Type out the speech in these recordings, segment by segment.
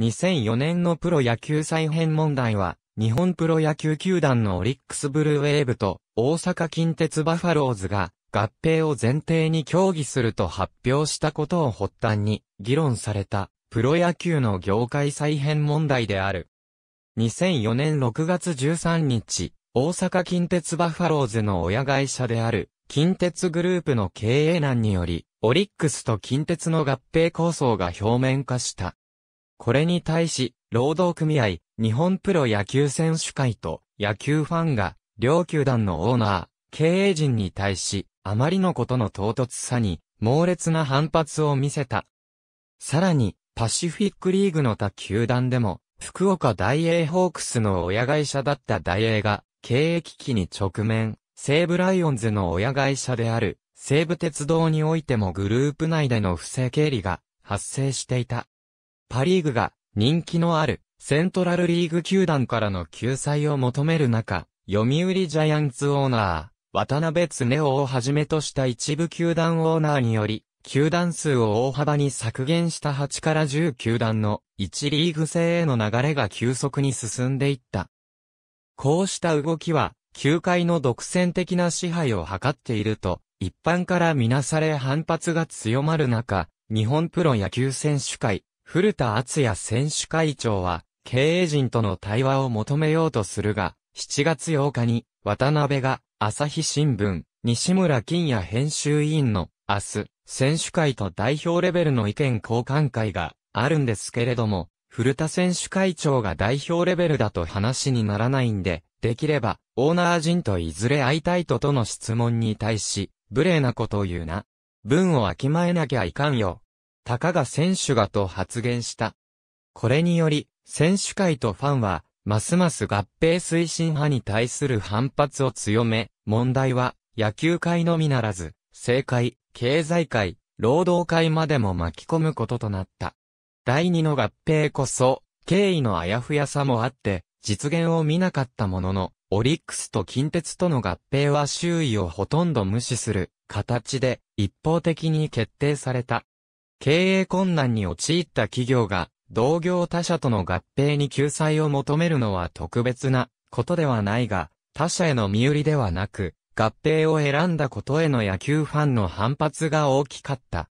2004年のプロ野球再編問題は、日本プロ野球球団のオリックスブルーウェーブと大阪近鉄バファローズが合併を前提に協議すると発表したことを発端に議論されたプロ野球の業界再編問題である。2004年6月13日、大阪近鉄バファローズの親会社である近鉄グループの経営難により、オリックスと近鉄の合併構想が表面化した。これに対し、労働組合、日本プロ野球選手会と野球ファンが、両球団のオーナー、経営陣に対し、あまりのことの唐突さに、猛烈な反発を見せた。さらに、パシフィックリーグの他球団でも、福岡大英ホークスの親会社だった大英が、経営危機に直面、西武ライオンズの親会社である、西武鉄道においてもグループ内での不正経理が発生していた。パリーグが人気のあるセントラルリーグ球団からの救済を求める中、読売ジャイアンツオーナー、渡辺恒夫をはじめとした一部球団オーナーにより、球団数を大幅に削減した8から10球団の1リーグ制への流れが急速に進んでいった。こうした動きは、球界の独占的な支配を図っていると、一般からみなされ反発が強まる中、日本プロ野球選手会、古田敦也選手会長は、経営陣との対話を求めようとするが、7月8日に、渡辺が、朝日新聞、西村金也編集委員の、明日、選手会と代表レベルの意見交換会があるんですけれども、古田選手会長が代表レベルだと話にならないんで、できれば、オーナー陣といずれ会いたいととの質問に対し、無礼なことを言うな。文をあきまえなきゃいかんよ。たかが選手がと発言した。これにより、選手会とファンは、ますます合併推進派に対する反発を強め、問題は、野球界のみならず、政界、経済界、労働界までも巻き込むこととなった。第二の合併こそ、経緯のあやふやさもあって、実現を見なかったものの、オリックスと近鉄との合併は周囲をほとんど無視する形で一方的に決定された。経営困難に陥った企業が、同業他社との合併に救済を求めるのは特別なことではないが、他社への身売りではなく、合併を選んだことへの野球ファンの反発が大きかった。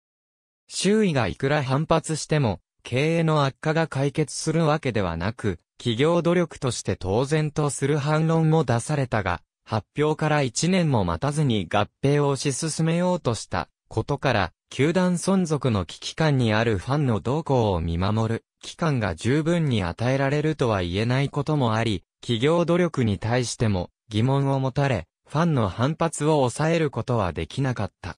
周囲がいくら反発しても、経営の悪化が解決するわけではなく、企業努力として当然とする反論も出されたが、発表から1年も待たずに合併を推し進めようとしたことから、球団存続の危機感にあるファンの動向を見守る、期間が十分に与えられるとは言えないこともあり、企業努力に対しても疑問を持たれ、ファンの反発を抑えることはできなかった。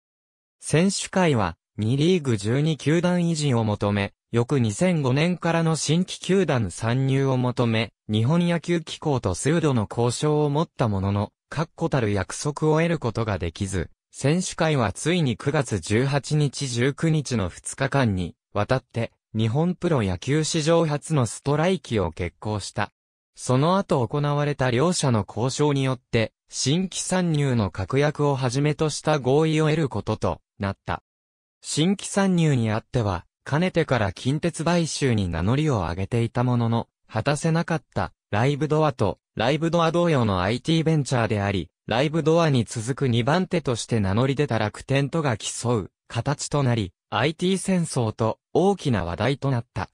選手会は、2リーグ12球団維持を求め、翌2005年からの新規球団参入を求め、日本野球機構と数度の交渉を持ったものの、確固たる約束を得ることができず、選手会はついに9月18日19日の2日間に、渡って、日本プロ野球史上初のストライキを決行した。その後行われた両者の交渉によって、新規参入の確約をはじめとした合意を得ることとなった。新規参入にあっては、かねてから近鉄買収に名乗りを上げていたものの、果たせなかった、ライブドアと、ライブドア同様の IT ベンチャーであり、ライブドアに続く2番手として名乗り出た楽天とが競う形となり、IT 戦争と大きな話題となった。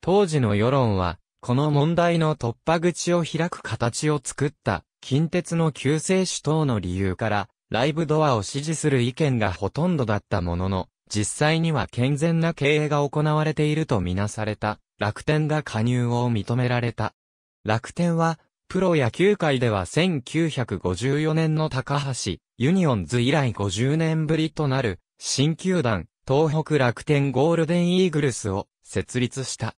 当時の世論は、この問題の突破口を開く形を作った近鉄の救世主等の理由から、ライブドアを支持する意見がほとんどだったものの、実際には健全な経営が行われているとみなされた、楽天が加入を認められた。楽天は、プロ野球界では1954年の高橋、ユニオンズ以来50年ぶりとなる、新球団、東北楽天ゴールデンイーグルスを設立した。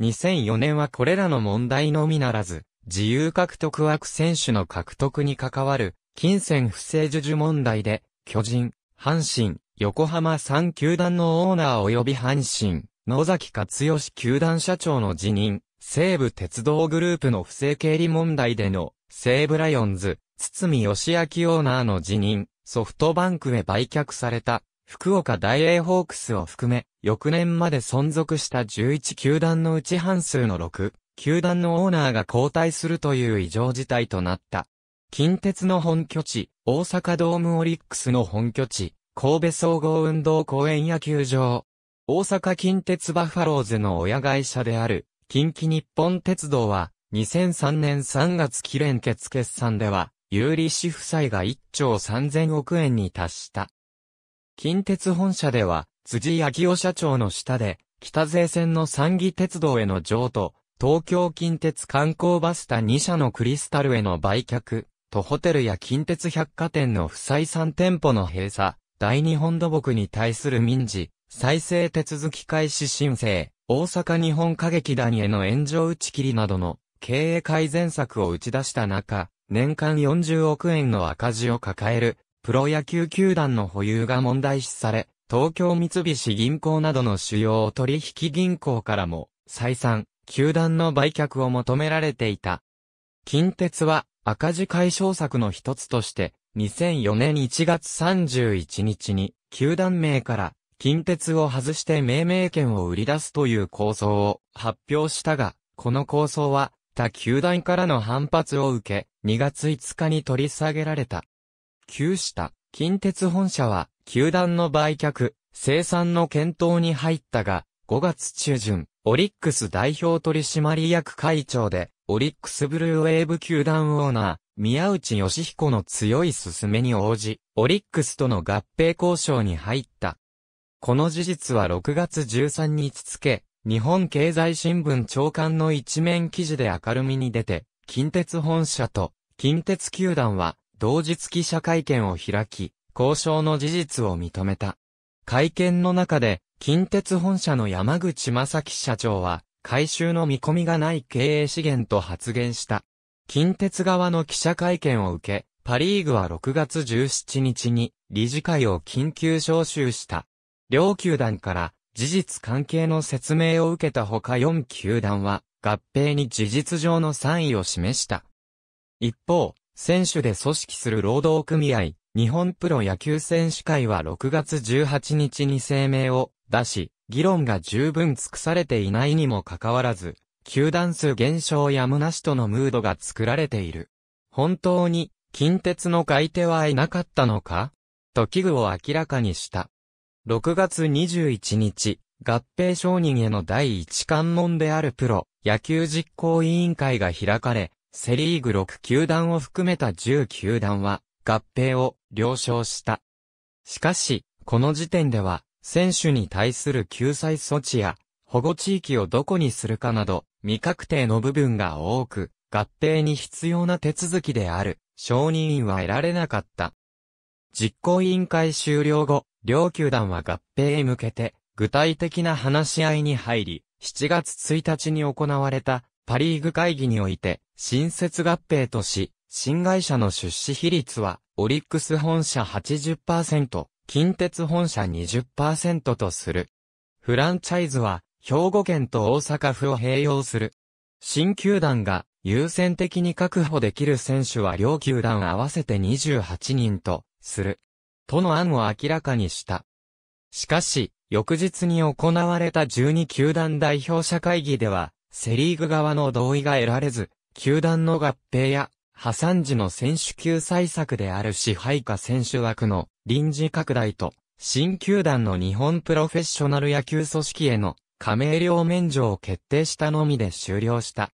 2004年はこれらの問題のみならず、自由獲得枠選手の獲得に関わる、金銭不正受受問題で、巨人、阪神、横浜3球団のオーナー及び阪神、野崎勝義球団社長の辞任、西武鉄道グループの不正経理問題での西武ライオンズ、堤義明オーナーの辞任、ソフトバンクへ売却された福岡大英ホークスを含め、翌年まで存続した11球団のうち半数の6、球団のオーナーが交代するという異常事態となった。近鉄の本拠地、大阪ドームオリックスの本拠地、神戸総合運動公園野球場。大阪近鉄バファローズの親会社である、近畿日本鉄道は、2003年3月期連結決算では、有利子負債が1兆3000億円に達した。近鉄本社では、辻昭夫社長の下で、北税線の三義鉄道への譲渡、東京近鉄観光バスタ2社のクリスタルへの売却、とホテルや近鉄百貨店の不採算店舗の閉鎖、大日本土木に対する民事、再生手続き開始申請、大阪日本歌劇団への炎上打ち切りなどの経営改善策を打ち出した中、年間40億円の赤字を抱えるプロ野球球団の保有が問題視され、東京三菱銀行などの主要取引銀行からも、再三、球団の売却を求められていた。近鉄は赤字解消策の一つとして、2004年1月31日に、球団名から近鉄を外して命名権を売り出すという構想を発表したが、この構想は他球団からの反発を受け、2月5日に取り下げられた。旧した近鉄本社は、球団の売却、生産の検討に入ったが、5月中旬、オリックス代表取締役会長で、オリックスブルーウェーブ球団オーナー、宮内義彦の強い勧めに応じ、オリックスとの合併交渉に入った。この事実は6月13日付、日本経済新聞長官の一面記事で明るみに出て、近鉄本社と近鉄球団は同日記者会見を開き、交渉の事実を認めた。会見の中で、近鉄本社の山口正樹社長は、回収の見込みがない経営資源と発言した。近鉄側の記者会見を受け、パリーグは6月17日に理事会を緊急招集した。両球団から事実関係の説明を受けたほか4球団は合併に事実上の賛意を示した。一方、選手で組織する労働組合、日本プロ野球選手会は6月18日に声明を出し、議論が十分尽くされていないにもかかわらず、球団数減少やむなしとのムードが作られている。本当に、近鉄の買い手はいなかったのかと危惧を明らかにした。6月21日、合併承認への第一関門であるプロ野球実行委員会が開かれ、セリーグ6球団を含めた10球団は合併を了承した。しかし、この時点では、選手に対する救済措置や、保護地域をどこにするかなど、未確定の部分が多く、合併に必要な手続きである、承認員は得られなかった。実行委員会終了後、両球団は合併へ向けて、具体的な話し合いに入り、7月1日に行われたパリーグ会議において、新設合併とし、新会社の出資比率は、オリックス本社80%、近鉄本社20%とする。フランチャイズは、兵庫県と大阪府を併用する。新球団が優先的に確保できる選手は両球団合わせて28人とする。との案を明らかにした。しかし、翌日に行われた12球団代表者会議では、セリーグ側の同意が得られず、球団の合併や、破産時の選手救済策である支配下選手枠の臨時拡大と、新球団の日本プロフェッショナル野球組織への加盟料免除を決定したのみで終了した。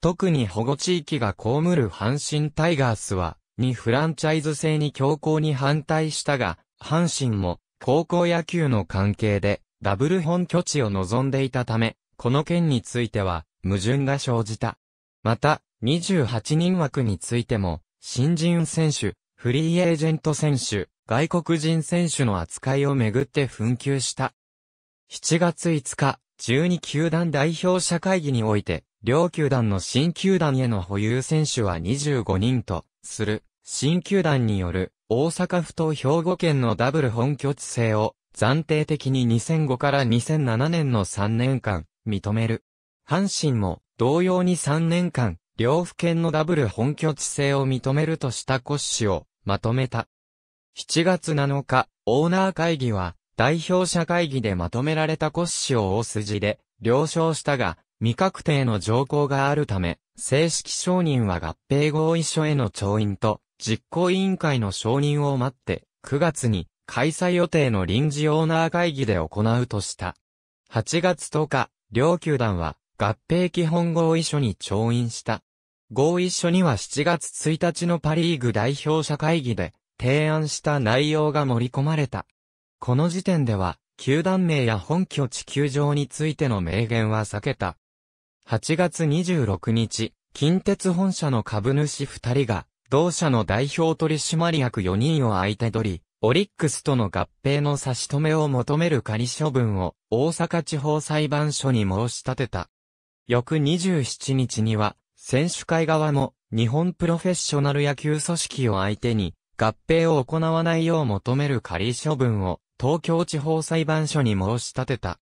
特に保護地域が被る阪神タイガースは、にフランチャイズ制に強硬に反対したが、阪神も高校野球の関係でダブル本拠地を望んでいたため、この件については矛盾が生じた。また、28人枠についても、新人選手、フリーエージェント選手、外国人選手の扱いをめぐって紛糾した。7月5日、12球団代表者会議において、両球団の新球団への保有選手は25人と、する。新球団による大阪府と兵庫県のダブル本拠地制を暫定的に2005から2007年の3年間認める。阪神も同様に3年間両府県のダブル本拠地制を認めるとした骨子をまとめた。7月7日、オーナー会議は代表者会議でまとめられた骨子を大筋で了承したが、未確定の条項があるため、正式承認は合併合意書への調印と実行委員会の承認を待って、9月に開催予定の臨時オーナー会議で行うとした。8月10日、両球団は合併基本合意書に調印した。合意書には7月1日のパリーグ代表者会議で提案した内容が盛り込まれた。この時点では、球団名や本拠地球場についての明言は避けた。8月26日、近鉄本社の株主2人が同社の代表取締役4人を相手取り、オリックスとの合併の差し止めを求める仮処分を大阪地方裁判所に申し立てた。翌27日には、選手会側も日本プロフェッショナル野球組織を相手に合併を行わないよう求める仮処分を東京地方裁判所に申し立てた。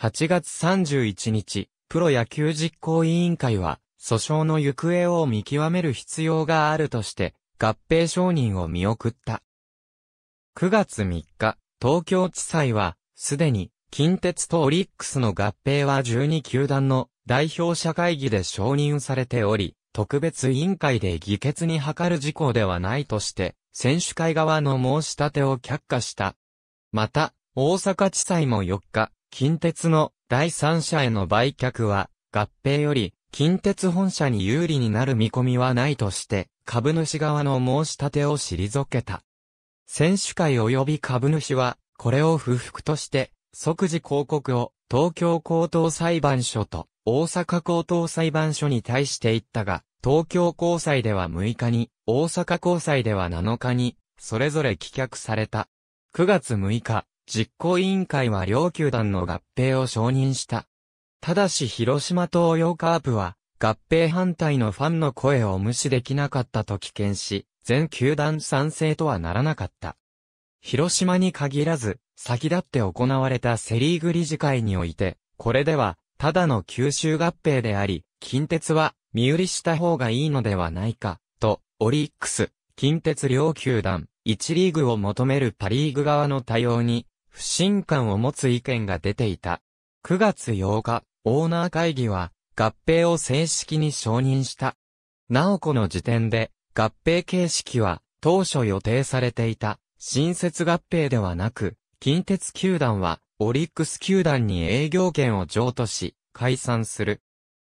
8月31日、プロ野球実行委員会は訴訟の行方を見極める必要があるとして、合併承認を見送った。9月3日、東京地裁は、すでに、近鉄とオリックスの合併は12球団の代表者会議で承認されており、特別委員会で議決に諮る事項ではないとして、選手会側の申し立てを却下した。また、大阪地裁も4日、近鉄の第三者への売却は、合併より近鉄本社に有利になる見込みはないとして、株主側の申し立てを退けた。選手会及び株主は、これを不服として、即時広告を東京高等裁判所と大阪高等裁判所に対して言ったが、東京高裁では6日に、大阪高裁では7日に、それぞれ棄却された。9月6日、実行委員会は両球団の合併を承認した。ただし広島東洋カープは、合併反対のファンの声を無視できなかったと危険し、全球団賛成とはならなかった。広島に限らず、先立って行われたセリーグ理事会において、これでは、ただの九州合併であり、近鉄は、身売りした方がいいのではないか、と、オリックス、近鉄両球団、1リーグを求めるパリーグ側の対応に、不信感を持つ意見が出ていた。9月8日、オーナー会議は、合併を正式に承認した。なおこの時点で、合併形式は、当初予定されていた、新設合併ではなく、近鉄球団は、オリックス球団に営業権を譲渡し、解散する。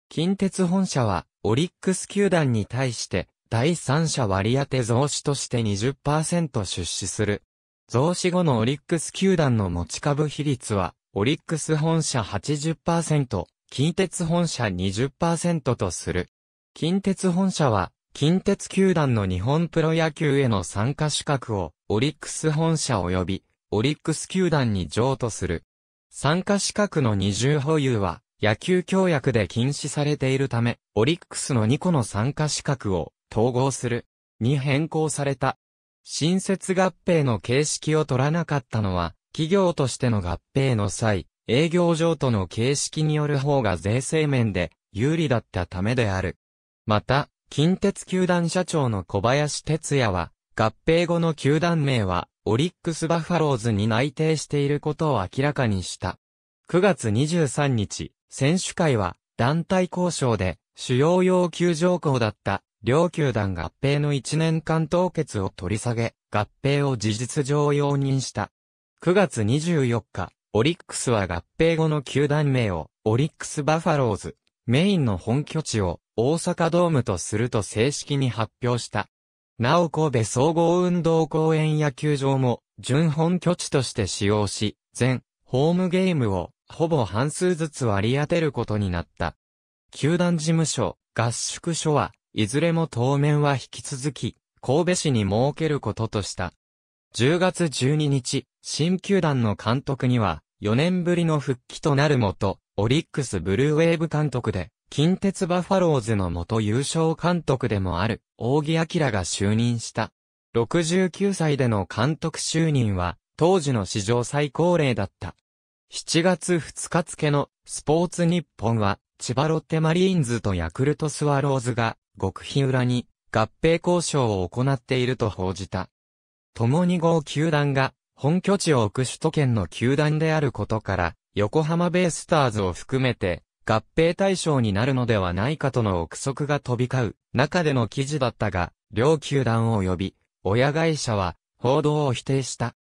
近鉄本社は、オリックス球団に対して、第三者割当増資として20%出資する。増資後のオリックス球団の持ち株比率はオリックス本社80%、近鉄本社20%とする。近鉄本社は、近鉄球団の日本プロ野球への参加資格を、オリックス本社及び、オリックス球団に譲渡する。参加資格の二重保有は、野球協約で禁止されているため、オリックスの2個の参加資格を、統合する。に変更された。新設合併の形式を取らなかったのは、企業としての合併の際、営業上との形式による方が税制面で有利だったためである。また、近鉄球団社長の小林哲也は、合併後の球団名は、オリックスバファローズに内定していることを明らかにした。9月23日、選手会は、団体交渉で、主要要求条項だった、両球団合併の1年間凍結を取り下げ、合併を事実上容認した。9月24日、オリックスは合併後の球団名を、オリックスバファローズ、メインの本拠地を、大阪ドームとすると正式に発表した。なお神戸総合運動公園野球場も、準本拠地として使用し、全、ホームゲームを、ほぼ半数ずつ割り当てることになった。球団事務所、合宿所は、いずれも当面は引き続き、神戸市に設けることとした。10月12日、新球団の監督には、4年ぶりの復帰となるもと、オリックスブルーウェーブ監督で、近鉄バファローズの元優勝監督でもある、大木明が就任した。69歳での監督就任は、当時の史上最高齢だった。7月2日付の、スポーツ日本は、千葉ロッテマリーンズとヤクルトスワローズが、極秘裏に、合併交渉を行っていると報じた。共に号球団が本拠地を置く首都圏の球団であることから、横浜ベイスターズを含めて合併対象になるのではないかとの憶測が飛び交う中での記事だったが、両球団及び親会社は報道を否定した。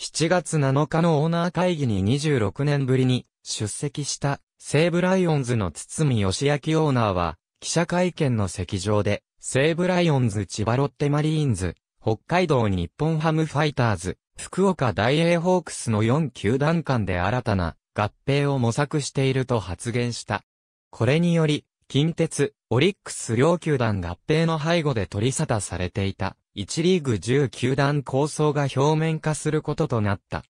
7月7日のオーナー会議に26年ぶりに出席した西武ライオンズの堤義明オーナーは記者会見の席上で西武ライオンズ千葉ロッテマリーンズ北海道日本ハムファイターズ、福岡大英ホークスの4球団間で新たな合併を模索していると発言した。これにより、近鉄、オリックス両球団合併の背後で取り沙汰されていた、1リーグ10球団構想が表面化することとなった。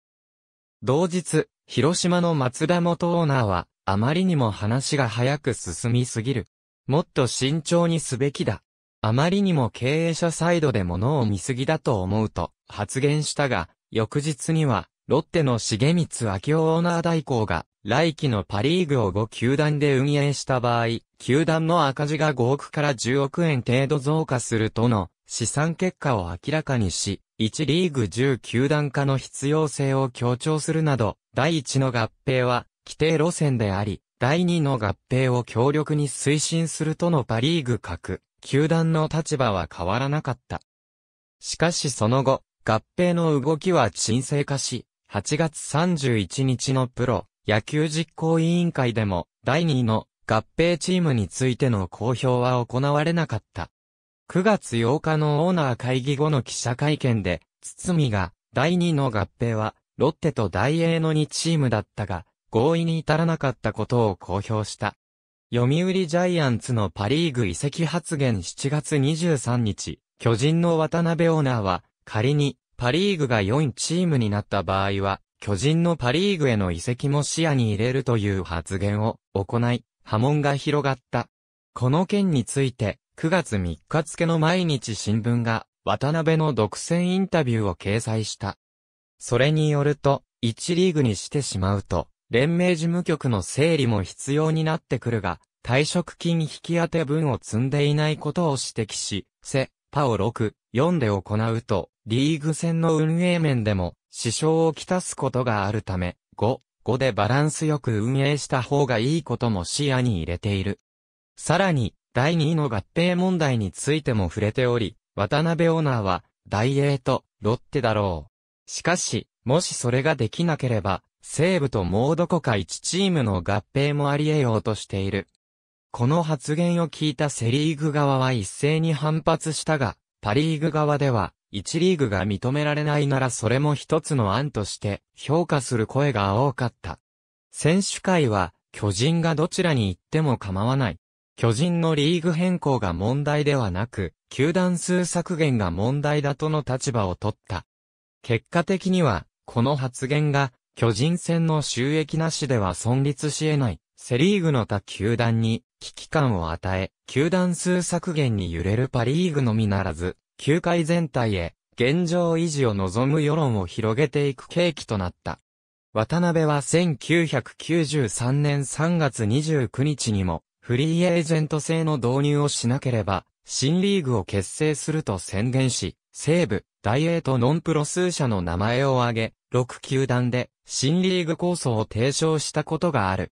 同日、広島の松田元オーナーは、あまりにも話が早く進みすぎる。もっと慎重にすべきだ。あまりにも経営者サイドで物を見すぎだと思うと発言したが、翌日には、ロッテの重光明夫オーナー代行が、来期のパリーグを5球団で運営した場合、球団の赤字が5億から10億円程度増加するとの試算結果を明らかにし、1リーグ10球団化の必要性を強調するなど、第1の合併は規定路線であり、第2の合併を強力に推進するとのパリーグ核。球団の立場は変わらなかった。しかしその後、合併の動きは沈静化し、8月31日のプロ野球実行委員会でも第2位の合併チームについての公表は行われなかった。9月8日のオーナー会議後の記者会見で、堤が第2の合併はロッテと大英の2チームだったが合意に至らなかったことを公表した。読売ジャイアンツのパリーグ移籍発言7月23日、巨人の渡辺オーナーは、仮にパリーグが4チームになった場合は、巨人のパリーグへの移籍も視野に入れるという発言を行い、波紋が広がった。この件について、9月3日付の毎日新聞が、渡辺の独占インタビューを掲載した。それによると、1リーグにしてしまうと、連盟事務局の整理も必要になってくるが、退職金引き当て分を積んでいないことを指摘し、セ、パを6、4で行うと、リーグ戦の運営面でも支障をきたすことがあるため、5、5でバランスよく運営した方がいいことも視野に入れている。さらに、第2位の合併問題についても触れており、渡辺オーナーは、大英とロッテだろう。しかし、もしそれができなければ、西部ともうどこか一チームの合併もあり得ようとしている。この発言を聞いたセリーグ側は一斉に反発したが、パリーグ側では、一リーグが認められないならそれも一つの案として評価する声が多かった。選手会は、巨人がどちらに行っても構わない。巨人のリーグ変更が問題ではなく、球団数削減が問題だとの立場を取った。結果的には、この発言が巨人戦の収益なしでは存立し得ない、セリーグの他球団に危機感を与え、球団数削減に揺れるパリーグのみならず、球界全体へ現状維持を望む世論を広げていく契機となった。渡辺は1993年3月29日にも、フリーエージェント制の導入をしなければ、新リーグを結成すると宣言し、西部、大英とノンプロ数社の名前を挙げ、6球団で新リーグ構想を提唱したことがある。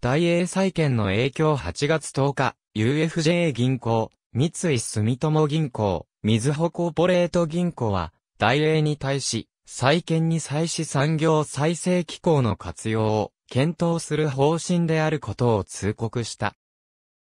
大英債券の影響8月10日、UFJ 銀行、三井住友銀行、水穂コーポレート銀行は、大英に対し、債券に際し産業再生機構の活用を検討する方針であることを通告した。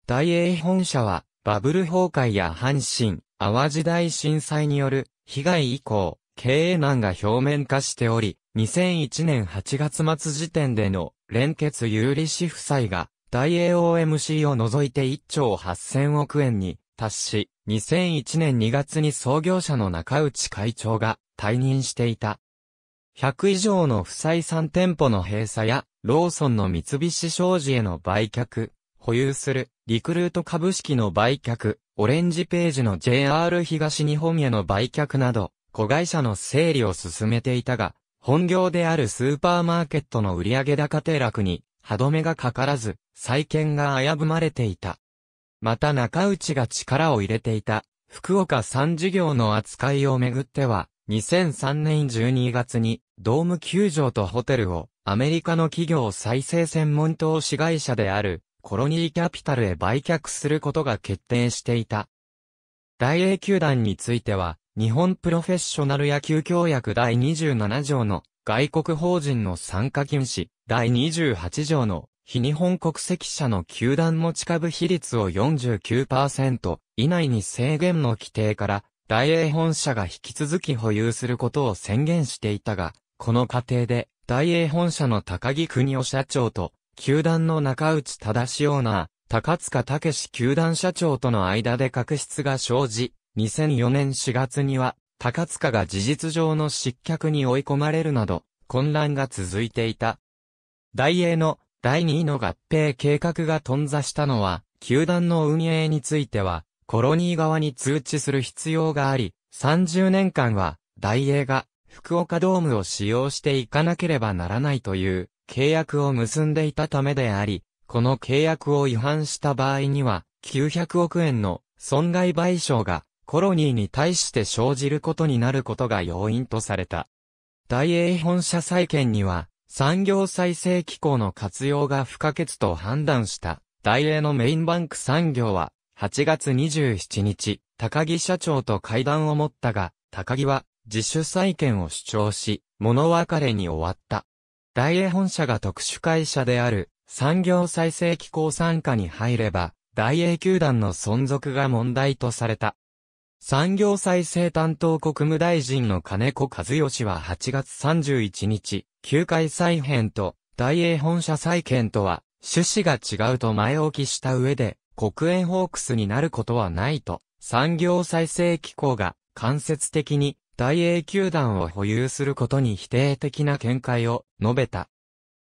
大英本社は、バブル崩壊や阪神、淡路大震災による被害以降、経営難が表面化しており、2001年8月末時点での連結有利子負債が、大 AOMC を除いて1兆8000億円に達し、2001年2月に創業者の中内会長が退任していた。100以上の負債3店舗の閉鎖や、ローソンの三菱商事への売却、保有する、リクルート株式の売却、オレンジページの JR 東日本への売却など、子会社の整理を進めていたが、本業であるスーパーマーケットの売上高低落に歯止めがかからず、再建が危ぶまれていた。また中内が力を入れていた、福岡3事業の扱いをめぐっては、2003年12月に、ドーム球場とホテルを、アメリカの企業再生専門投資会社である、コロニーキャピタルへ売却することが決定していた。大英球団については、日本プロフェッショナル野球協約第27条の外国法人の参加禁止、第28条の非日本国籍者の球団持ち株比率を49%以内に制限の規定から大英本社が引き続き保有することを宣言していたが、この過程で大英本社の高木邦夫社長と球団の中内正オーナー、高塚武史球団社長との間で確執が生じ、2004年4月には、高塚が事実上の失脚に追い込まれるなど、混乱が続いていた。大英の第2位の合併計画が頓挫したのは、球団の運営については、コロニー側に通知する必要があり、30年間は、大英が福岡ドームを使用していかなければならないという契約を結んでいたためであり、この契約を違反した場合には、900億円の損害賠償がコロニーに対して生じることになることが要因とされた。大英本社再建には、産業再生機構の活用が不可欠と判断した。大英のメインバンク産業は、8月27日、高木社長と会談を持ったが、高木は、自主再建を主張し、物別れに終わった。大英本社が特殊会社である、産業再生機構参加に入れば、大英球団の存続が問題とされた。産業再生担当国務大臣の金子和義は8月31日、球界再編と大英本社再建とは趣旨が違うと前置きした上で、国営ホークスになることはないと、産業再生機構が間接的に大英球団を保有することに否定的な見解を述べた。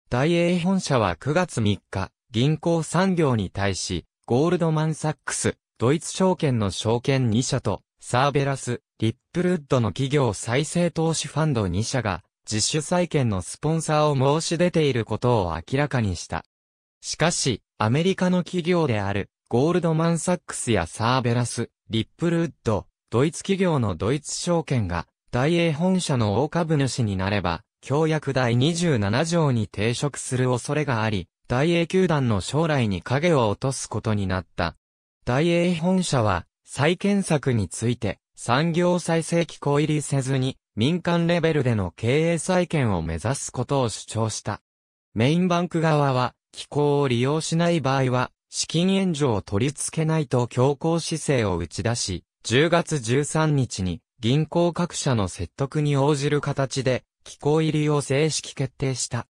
大英本社は9月3日、銀行産業に対し、ゴールドマンサックス、ドイツ証券の証券2社と、サーベラス、リップルッドの企業再生投資ファンド2社が、自主再建のスポンサーを申し出ていることを明らかにした。しかし、アメリカの企業である、ゴールドマンサックスやサーベラス、リップルウッド、ドイツ企業のドイツ証券が、大英本社の大株主になれば、協約第27条に抵触する恐れがあり、大英球団の将来に影を落とすことになった。大英本社は、再建策について、産業再生機構入りせずに、民間レベルでの経営再建を目指すことを主張した。メインバンク側は、機構を利用しない場合は、資金援助を取り付けないと強硬姿勢を打ち出し、10月13日に銀行各社の説得に応じる形で、機構入りを正式決定した。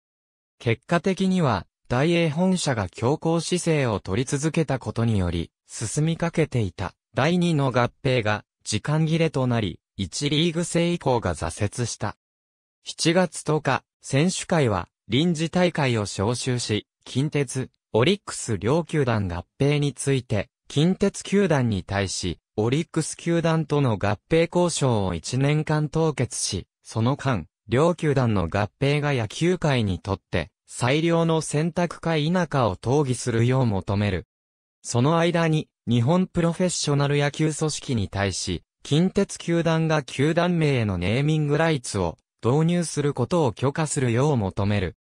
結果的には、大英本社が強硬姿勢を取り続けたことにより、進みかけていた第2の合併が時間切れとなり、1リーグ制以降が挫折した。7月10日、選手会は臨時大会を招集し、近鉄、オリックス両球団合併について、近鉄球団に対し、オリックス球団との合併交渉を1年間凍結し、その間、両球団の合併が野球界にとって、最良の選択か否かを討議するよう求めるその間に、日本プロフェッショナル野球組織に対し、近鉄球団が球団名へのネーミングライツを導入することを許可するよう求める。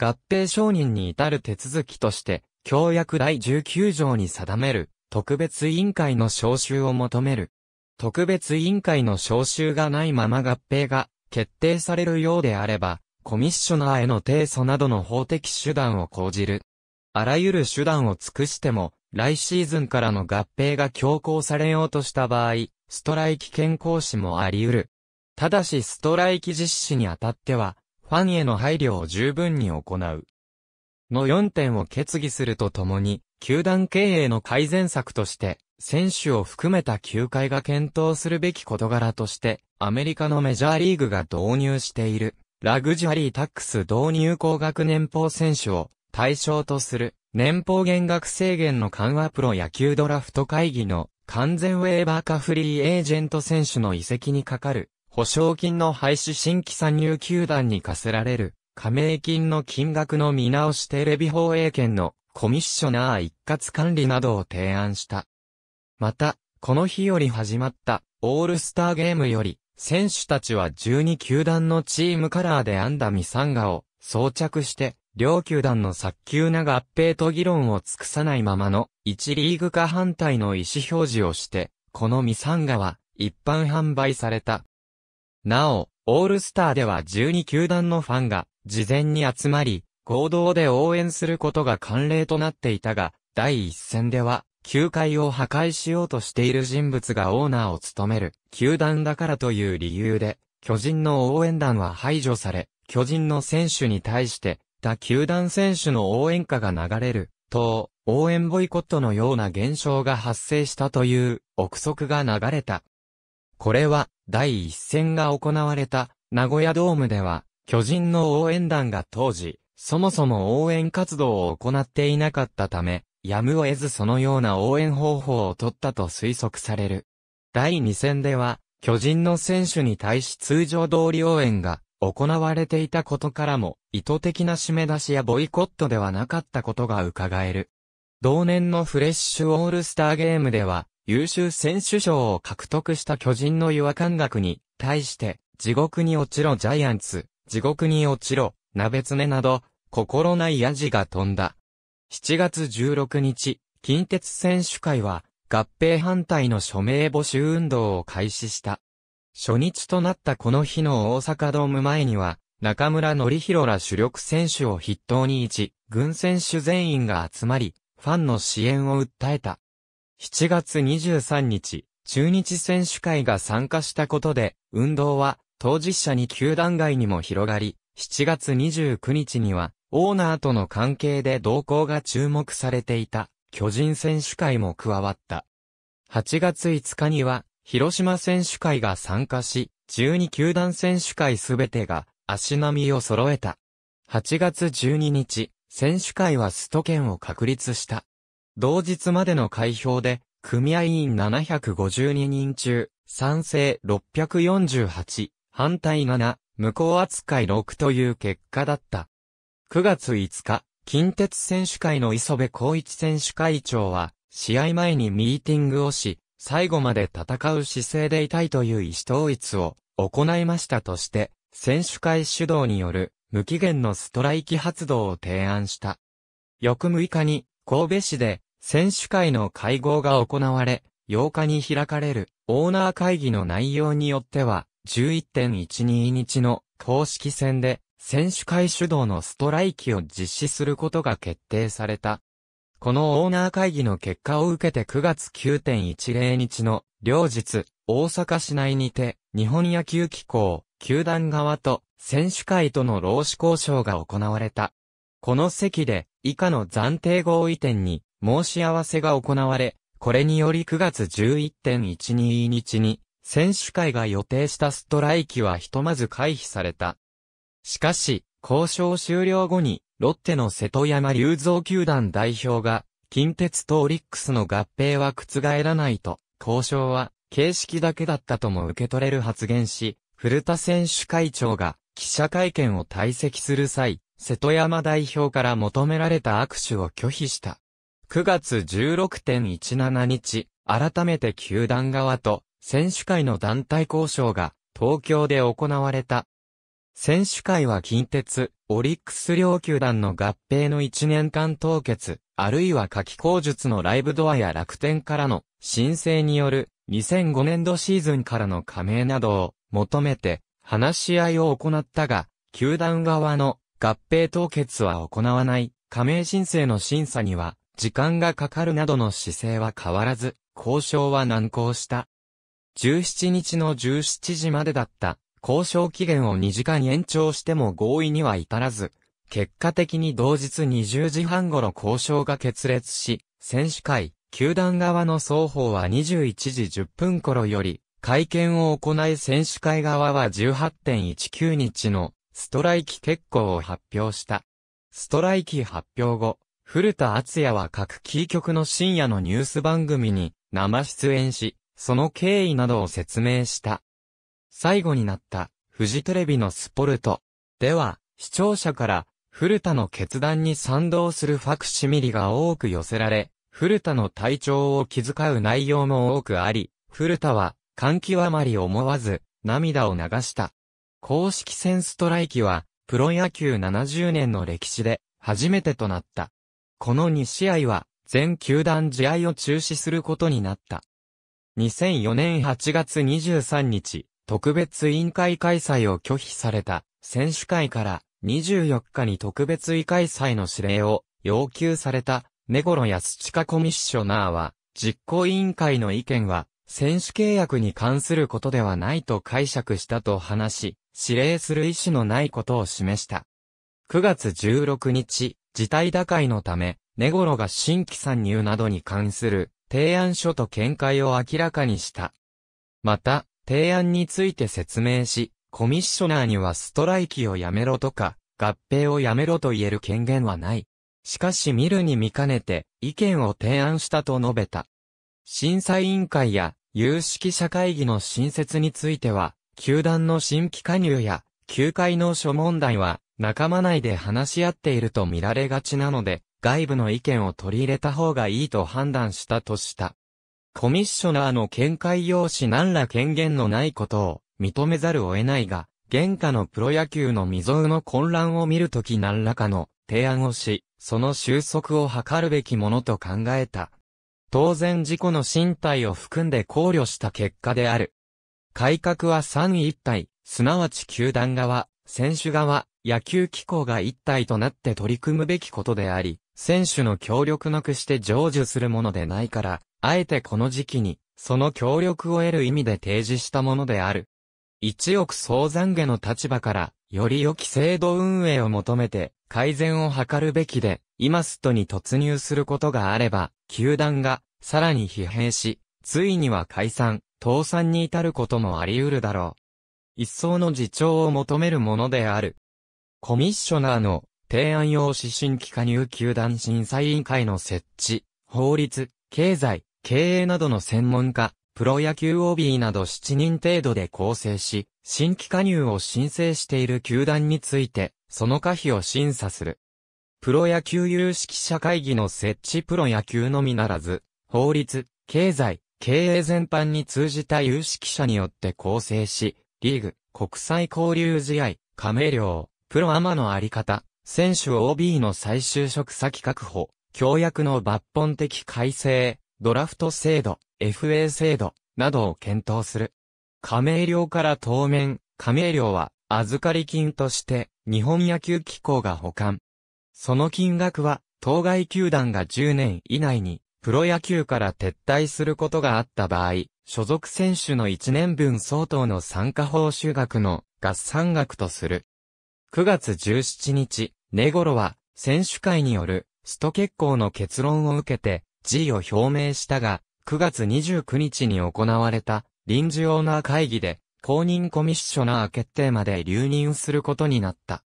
合併承認に至る手続きとして、協約第19条に定める特別委員会の招集を求める。特別委員会の招集がないまま合併が決定されるようであれば、コミッショナーへの提訴などの法的手段を講じる。あらゆる手段を尽くしても、来シーズンからの合併が強行されようとした場合、ストライキ健康士もあり得る。ただしストライキ実施にあたっては、ファンへの配慮を十分に行う。の4点を決議するとともに、球団経営の改善策として、選手を含めた球界が検討するべき事柄として、アメリカのメジャーリーグが導入している、ラグジュアリータックス導入高学年俸選手を、対象とする年俸減額制限の緩和プロ野球ドラフト会議の完全ウェーバーかフリーエージェント選手の遺跡にかかる保証金の廃止新規参入球団に課せられる加盟金の金額の見直しテレビ放映権のコミッショナー一括管理などを提案した。また、この日より始まったオールスターゲームより、選手たちは12球団のチームカラーで編んだミサンガを装着して両球団の早急な合併と議論を尽くさないままの、1リーグ化反対の意思表示をして、このミサンガは一般販売された。なお、オールスターでは12球団のファンが事前に集まり、合同で応援することが慣例となっていたが、第一戦では、球界を破壊しようとしている人物がオーナーを務める、球団だからという理由で、巨人の応援団は排除され、巨人の選手に対して、った球団選手の応援歌が流れると、応援ボイコットのような現象が発生したという憶測が流れた。これは第一戦が行われた名古屋ドームでは巨人の応援団が当時そもそも応援活動を行っていなかったためやむを得ずそのような応援方法を取ったと推測される。第2戦では巨人の選手に対し通常通り応援が行われていたことからも、意図的な締め出しやボイコットではなかったことが伺える。同年のフレッシュオールスターゲームでは、優秀選手賞を獲得した巨人の違和感覚に、対して、地獄に落ちろジャイアンツ、地獄に落ちろ、鍋ツネなど、心ないヤジが飛んだ。7月16日、近鉄選手会は、合併反対の署名募集運動を開始した。初日となったこの日の大阪ドーム前には、中村則弘ら主力選手を筆頭に置、軍選手全員が集まり、ファンの支援を訴えた。7月23日、中日選手会が参加したことで、運動は当事者に球団外にも広がり、7月29日には、オーナーとの関係で動向が注目されていた、巨人選手会も加わった。8月5日には、広島選手会が参加し、12球団選手会すべてが足並みを揃えた。8月12日、選手会はスト権を確立した。同日までの開票で、組合員752人中、賛成648、反対7、無効扱い6という結果だった。9月5日、近鉄選手会の磯部光一選手会長は、試合前にミーティングをし、最後まで戦う姿勢でいたいという意思統一を行いましたとして、選手会主導による無期限のストライキ発動を提案した。翌6日に神戸市で選手会の会合が行われ、8日に開かれるオーナー会議の内容によっては、11.12日の公式戦で選手会主導のストライキを実施することが決定された。このオーナー会議の結果を受けて9月9.10日の両日、大阪市内にて、日本野球機構、球団側と選手会との労使交渉が行われた。この席で、以下の暫定合意点に申し合わせが行われ、これにより9月11.12日に、選手会が予定したストライキはひとまず回避された。しかし、交渉終了後に、ロッテの瀬戸山隆三球団代表が、近鉄とオリックスの合併は覆らないと、交渉は形式だけだったとも受け取れる発言し、古田選手会長が記者会見を退席する際、瀬戸山代表から求められた握手を拒否した。9月16.17日、改めて球団側と選手会の団体交渉が東京で行われた選手会は近鉄、オリックス両球団の合併の1年間凍結、あるいは夏季口述のライブドアや楽天からの申請による2005年度シーズンからの加盟などを求めて話し合いを行ったが、球団側の合併凍結は行わない、加盟申請の審査には時間がかかるなどの姿勢は変わらず、交渉は難航した。17日の17時までだった交渉期限を2時間延長しても合意には至らず、結果的に同日20時半頃交渉が決裂し、選手会、球団側の双方は21時10分頃より、会見を行い選手会側は18.19日のストライキ決行を発表した。ストライキ発表後、古田敦也は各キー局の深夜のニュース番組に生出演し、その経緯などを説明した。最後になった、フジテレビのスポルト。では、視聴者から、古田の決断に賛同するファクシミリが多く寄せられ、古田の体調を気遣う内容も多くあり、古田は、はあまり思わず、涙を流した。公式戦ストライキは、プロ野球70年の歴史で、初めてとなった。この2試合は、全球団試合を中止することになった。2004年8月23日、特別委員会開催を拒否された選手会から24日に特別委員開催の指令を要求されたネゴロヤスチカコミッショナーは実行委員会の意見は選手契約に関することではないと解釈したと話し、指令する意思のないことを示した。9月16日、事態打開のため、ネゴロが新規参入などに関する提案書と見解を明らかにした。また、提案について説明し、コミッショナーにはストライキをやめろとか、合併をやめろと言える権限はない。しかし見るに見かねて、意見を提案したと述べた。審査委員会や有識者会議の新設については、球団の新規加入や、球界の諸問題は、仲間内で話し合っていると見られがちなので、外部の意見を取り入れた方がいいと判断したとした。コミッショナーの見解用紙何ら権限のないことを認めざるを得ないが、現下のプロ野球の未曾有の混乱を見るとき何らかの提案をし、その収束を図るべきものと考えた。当然自己の身体を含んで考慮した結果である。改革は三位一体、すなわち球団側、選手側、野球機構が一体となって取り組むべきことであり、選手の協力なくして成就するものでないから、あえてこの時期に、その協力を得る意味で提示したものである。一億総残下の立場から、より良き制度運営を求めて、改善を図るべきで、今ストに突入することがあれば、球団が、さらに疲弊し、ついには解散、倒産に至ることもあり得るだろう。一層の自重を求めるものである。コミッショナーの提案用指針期加入球団審査委員会の設置、法律、経済、経営などの専門家、プロ野球 OB など7人程度で構成し、新規加入を申請している球団について、その可否を審査する。プロ野球有識者会議の設置プロ野球のみならず、法律、経済、経営全般に通じた有識者によって構成し、リーグ、国際交流試合、加盟料、プロアマのあり方、選手 OB の再就職先確保、協約の抜本的改正、ドラフト制度、FA 制度、などを検討する。加盟料から当面、加盟料は預かり金として日本野球機構が保管。その金額は当該球団が10年以内にプロ野球から撤退することがあった場合、所属選手の1年分相当の参加報酬額の合算額とする。9月17日、ネゴロは選手会によるスト決行の結論を受けて辞意を表明したが、9月29日に行われた臨時オーナー会議で公認コミッショナー決定まで留任することになった。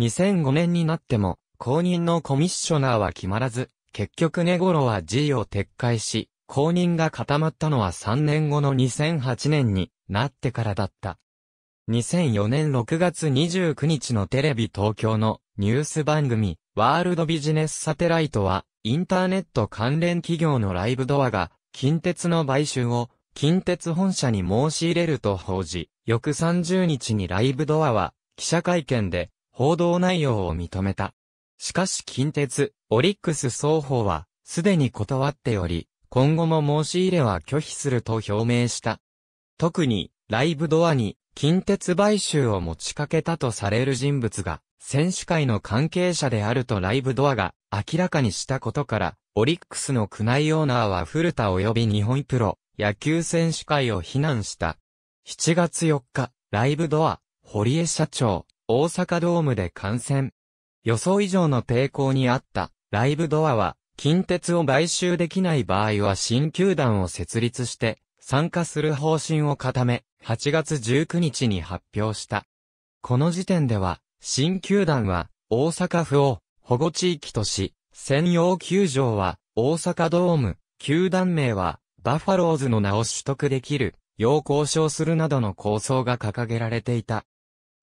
2005年になっても公認のコミッショナーは決まらず、結局ネゴロは辞意を撤回し、公認が固まったのは3年後の2008年になってからだった。2004年6月29日のテレビ東京のニュース番組ワールドビジネスサテライトはインターネット関連企業のライブドアが、近鉄の買収を、近鉄本社に申し入れると報じ、翌30日にライブドアは、記者会見で、報道内容を認めた。しかし近鉄、オリックス双方は、すでに断っており、今後も申し入れは拒否すると表明した。特に、ライブドアに、近鉄買収を持ちかけたとされる人物が、選手会の関係者であるとライブドアが、明らかにしたことから、オリックスの区内オーナーは古田及び日本プロ野球選手会を非難した。7月4日、ライブドア、堀江社長、大阪ドームで観戦。予想以上の抵抗にあったライブドアは、近鉄を買収できない場合は新球団を設立して参加する方針を固め、8月19日に発表した。この時点では、新球団は大阪府を保護地域とし、専用球場は、大阪ドーム、球団名は、バファローズの名を取得できる、要交渉するなどの構想が掲げられていた。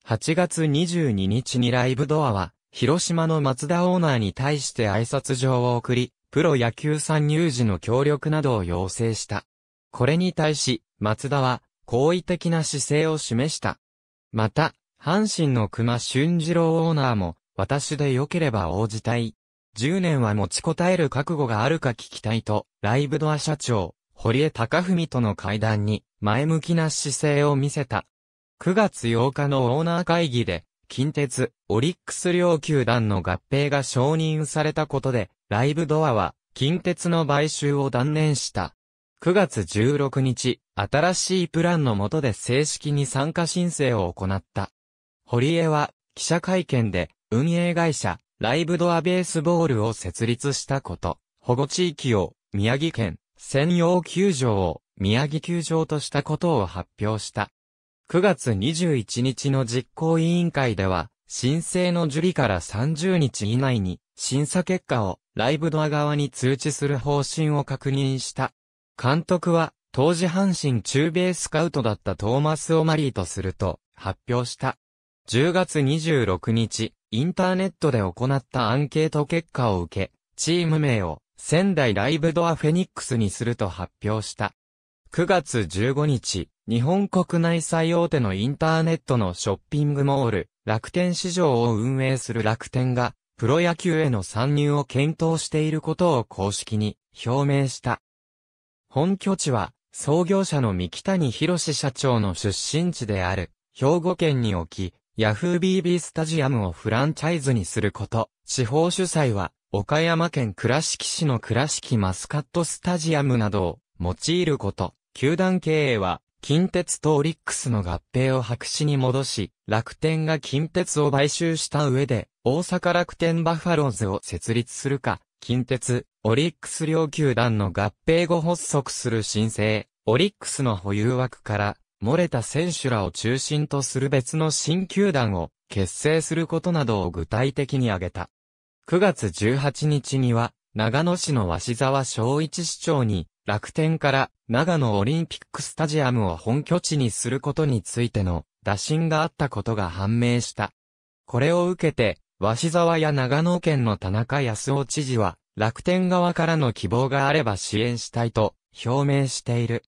8月22日にライブドアは、広島の松田オーナーに対して挨拶状を送り、プロ野球参入時の協力などを要請した。これに対し、松田は、好意的な姿勢を示した。また、阪神の熊俊二郎オーナーも、私で良ければ応じたい。10年は持ちこたえる覚悟があるか聞きたいと、ライブドア社長、堀江貴文との会談に、前向きな姿勢を見せた。9月8日のオーナー会議で、近鉄、オリックス両球団の合併が承認されたことで、ライブドアは、近鉄の買収を断念した。9月16日、新しいプランの下で正式に参加申請を行った。堀江は、記者会見で、運営会社、ライブドアベースボールを設立したこと、保護地域を、宮城県、専用球場を、宮城球場としたことを発表した。9月21日の実行委員会では、申請の受理から30日以内に、審査結果を、ライブドア側に通知する方針を確認した。監督は、当時阪神中米スカウトだったトーマス・オマリーとすると、発表した。10月26日、インターネットで行ったアンケート結果を受け、チーム名を仙台ライブドアフェニックスにすると発表した。9月15日、日本国内最大手のインターネットのショッピングモール、楽天市場を運営する楽天が、プロ野球への参入を検討していることを公式に表明した。本拠地は、創業者の三木谷博社長の出身地である、兵庫県に置き、ヤフー b b スタジアムをフランチャイズにすること。地方主催は、岡山県倉敷市の倉敷マスカットスタジアムなどを用いること。球団経営は、近鉄とオリックスの合併を白紙に戻し、楽天が近鉄を買収した上で、大阪楽天バファローズを設立するか、近鉄、オリックス両球団の合併後発足する申請、オリックスの保有枠から、漏れた選手らを中心とする別の新球団を結成することなどを具体的に挙げた。9月18日には、長野市の鷲沢昭一市長に、楽天から長野オリンピックスタジアムを本拠地にすることについての打診があったことが判明した。これを受けて、鷲沢や長野県の田中康夫知事は、楽天側からの希望があれば支援したいと表明している。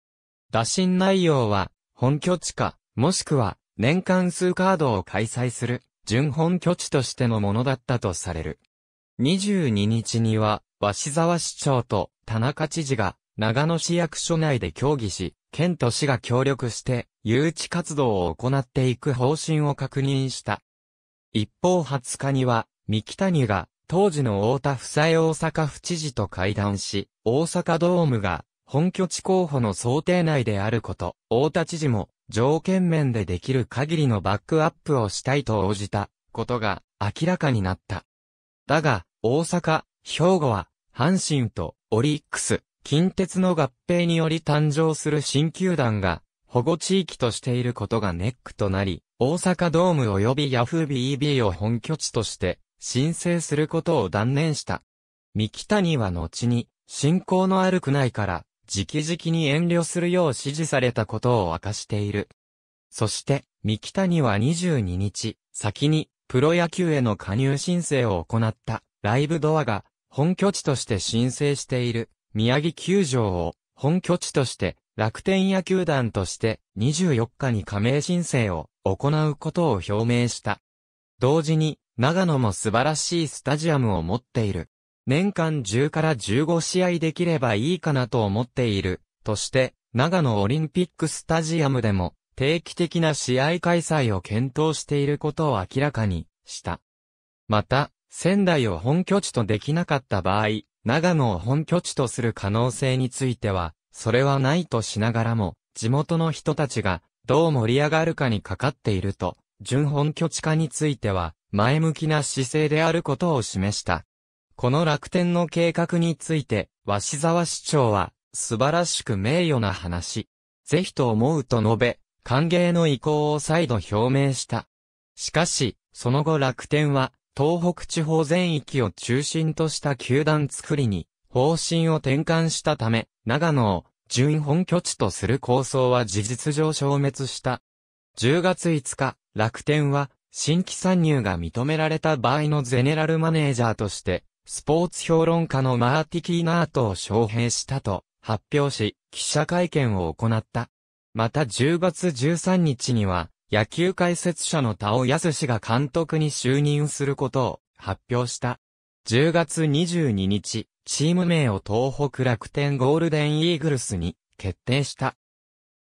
打診内容は、本拠地か、もしくは、年間数カードを開催する、準本拠地としてのものだったとされる。22日には、鷲沢市長と田中知事が、長野市役所内で協議し、県と市が協力して、誘致活動を行っていく方針を確認した。一方20日には、三木谷が、当時の大田夫妻大阪府知事と会談し、大阪ドームが本拠地候補の想定内であること、大田知事も、条件面でできる限りのバックアップをしたいと応じた、ことが明らかになった。だが、大阪、兵庫は、阪神とオリックス、近鉄の合併により誕生する新球団が、保護地域としていることがネックとなり、大阪ドーム及びヤフー BEB を本拠地として、申請することを断念した。三木谷は後に、信仰のあるくないから、直々に遠慮するよう指示されたことを明かしている。そして、三木谷は22日、先にプロ野球への加入申請を行ったライブドアが本拠地として申請している宮城球場を本拠地として楽天野球団として24日に加盟申請を行うことを表明した。同時に長野も素晴らしいスタジアムを持っている。年間10から15試合できればいいかなと思っている、として、長野オリンピックスタジアムでも、定期的な試合開催を検討していることを明らかにした。また、仙台を本拠地とできなかった場合、長野を本拠地とする可能性については、それはないとしながらも、地元の人たちがどう盛り上がるかにかかっていると、準本拠地化については、前向きな姿勢であることを示した。この楽天の計画について、鷲沢市長は、素晴らしく名誉な話。ぜひと思うと述べ、歓迎の意向を再度表明した。しかし、その後楽天は、東北地方全域を中心とした球団作りに、方針を転換したため、長野を、準本拠地とする構想は事実上消滅した。10月5日、楽天は、新規参入が認められた場合のゼネラルマネージャーとして、スポーツ評論家のマーティキーナートを招聘したと発表し、記者会見を行った。また10月13日には、野球解説者の田尾康氏が監督に就任することを発表した。10月22日、チーム名を東北楽天ゴールデンイーグルスに決定した。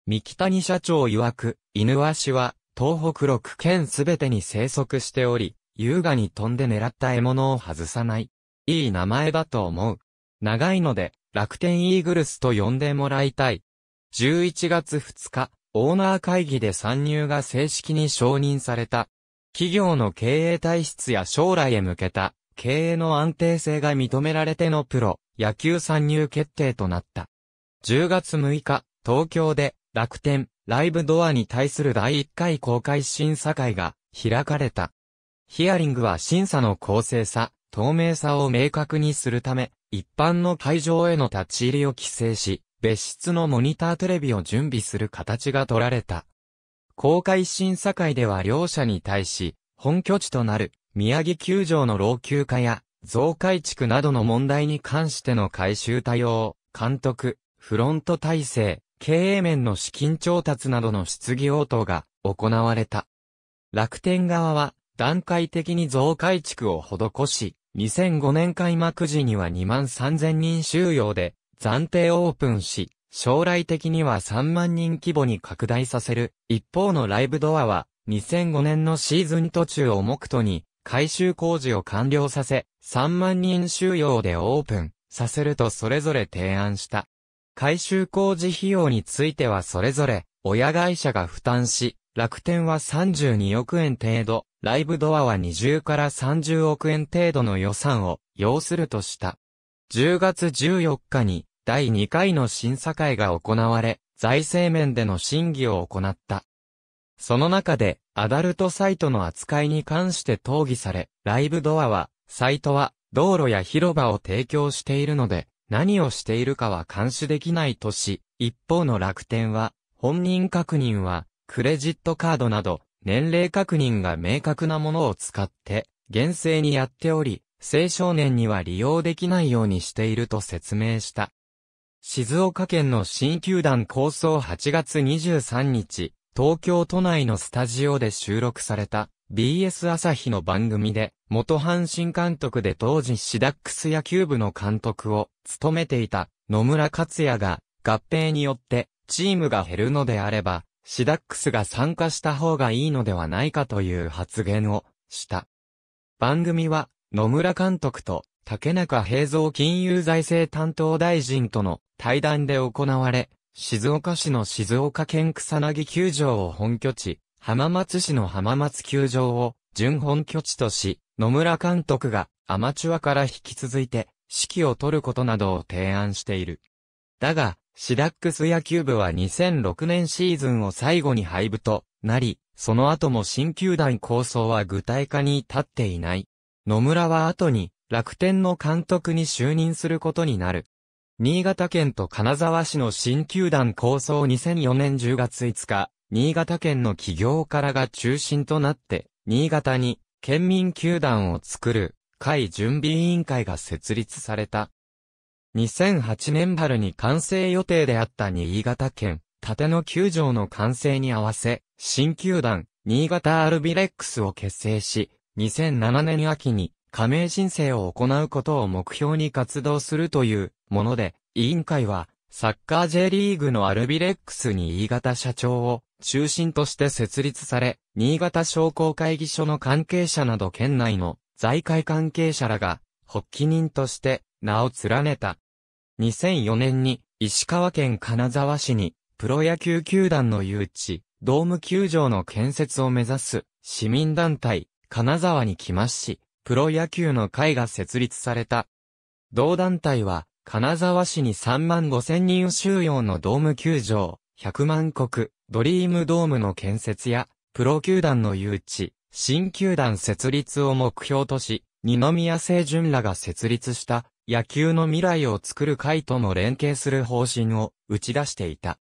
三木谷社長曰く、犬ワ氏は東北6県すべてに生息しており、優雅に飛んで狙った獲物を外さない。いい名前だと思う。長いので、楽天イーグルスと呼んでもらいたい。11月2日、オーナー会議で参入が正式に承認された。企業の経営体質や将来へ向けた、経営の安定性が認められてのプロ、野球参入決定となった。10月6日、東京で、楽天、ライブドアに対する第1回公開審査会が開かれた。ヒアリングは審査の公正さ、透明さを明確にするため、一般の会場への立ち入りを規制し、別室のモニターテレビを準備する形が取られた。公開審査会では両者に対し、本拠地となる宮城球場の老朽化や増改築などの問題に関しての改修対応、監督、フロント体制、経営面の資金調達などの質疑応答が行われた。楽天側は段階的に増改築を施し、2005年開幕時には2万3000人収容で、暫定オープンし、将来的には3万人規模に拡大させる。一方のライブドアは、2005年のシーズン途中を目途に、改修工事を完了させ、3万人収容でオープンさせるとそれぞれ提案した。改修工事費用についてはそれぞれ、親会社が負担し、楽天は32億円程度、ライブドアは20から30億円程度の予算を要するとした。10月14日に第2回の審査会が行われ、財政面での審議を行った。その中で、アダルトサイトの扱いに関して討議され、ライブドアは、サイトは、道路や広場を提供しているので、何をしているかは監視できないとし、一方の楽天は、本人確認は、クレジットカードなど、年齢確認が明確なものを使って、厳正にやっており、青少年には利用できないようにしていると説明した。静岡県の新球団構想8月23日、東京都内のスタジオで収録された BS 朝日の番組で、元阪神監督で当時シダックス野球部の監督を務めていた野村克也が合併によってチームが減るのであれば、シダックスが参加した方がいいのではないかという発言をした。番組は野村監督と竹中平蔵金融財政担当大臣との対談で行われ、静岡市の静岡県草薙球場を本拠地、浜松市の浜松球場を準本拠地とし、野村監督がアマチュアから引き続いて指揮を取ることなどを提案している。だが、シダックス野球部は2006年シーズンを最後に廃部となり、その後も新球団構想は具体化に至っていない。野村は後に楽天の監督に就任することになる。新潟県と金沢市の新球団構想2004年10月5日、新潟県の企業からが中心となって、新潟に県民球団を作る会準備委員会が設立された。2008年春に完成予定であった新潟県、立野球場の完成に合わせ、新球団、新潟アルビレックスを結成し、2007年秋に加盟申請を行うことを目標に活動するというもので、委員会は、サッカー J リーグのアルビレックスに新潟社長を中心として設立され、新潟商工会議所の関係者など県内の財界関係者らが、発起人として名を連ねた。2004年に石川県金沢市にプロ野球球団の誘致、ドーム球場の建設を目指す市民団体金沢に来まし、プロ野球の会が設立された。同団体は金沢市に3万5千人収容のドーム球場、100万国、ドリームドームの建設や、プロ球団の誘致、新球団設立を目標とし、二宮清純らが設立した野球の未来を作る会とも連携する方針を打ち出していた。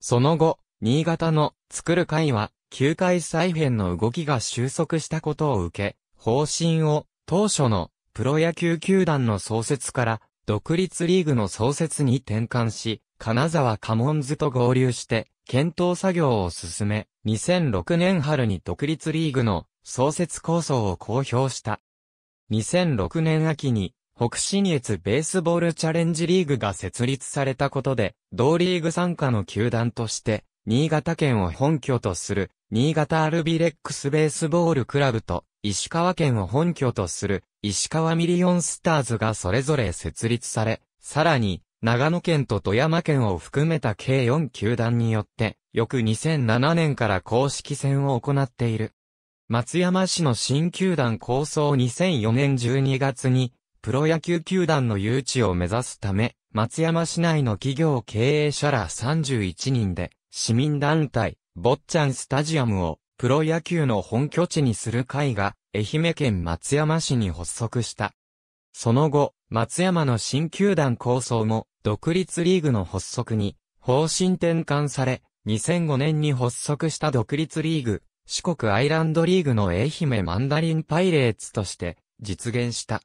その後、新潟の作る会は、球界再編の動きが収束したことを受け、方針を当初のプロ野球球団の創設から独立リーグの創設に転換し、金沢カモンズと合流して検討作業を進め、2006年春に独立リーグの創設構想を公表した。2006年秋に北信越ベースボールチャレンジリーグが設立されたことで、同リーグ参加の球団として、新潟県を本拠とする、新潟アルビレックスベースボールクラブと、石川県を本拠とする、石川ミリオンスターズがそれぞれ設立され、さらに、長野県と富山県を含めた計4球団によって、翌2007年から公式戦を行っている。松山市の新球団構想2004年12月に、プロ野球球団の誘致を目指すため、松山市内の企業経営者ら31人で、市民団体、坊ちゃんスタジアムを、プロ野球の本拠地にする会が、愛媛県松山市に発足した。その後、松山の新球団構想も、独立リーグの発足に、方針転換され、2005年に発足した独立リーグ、四国アイランドリーグの愛媛マンダリンパイレーツとして実現した。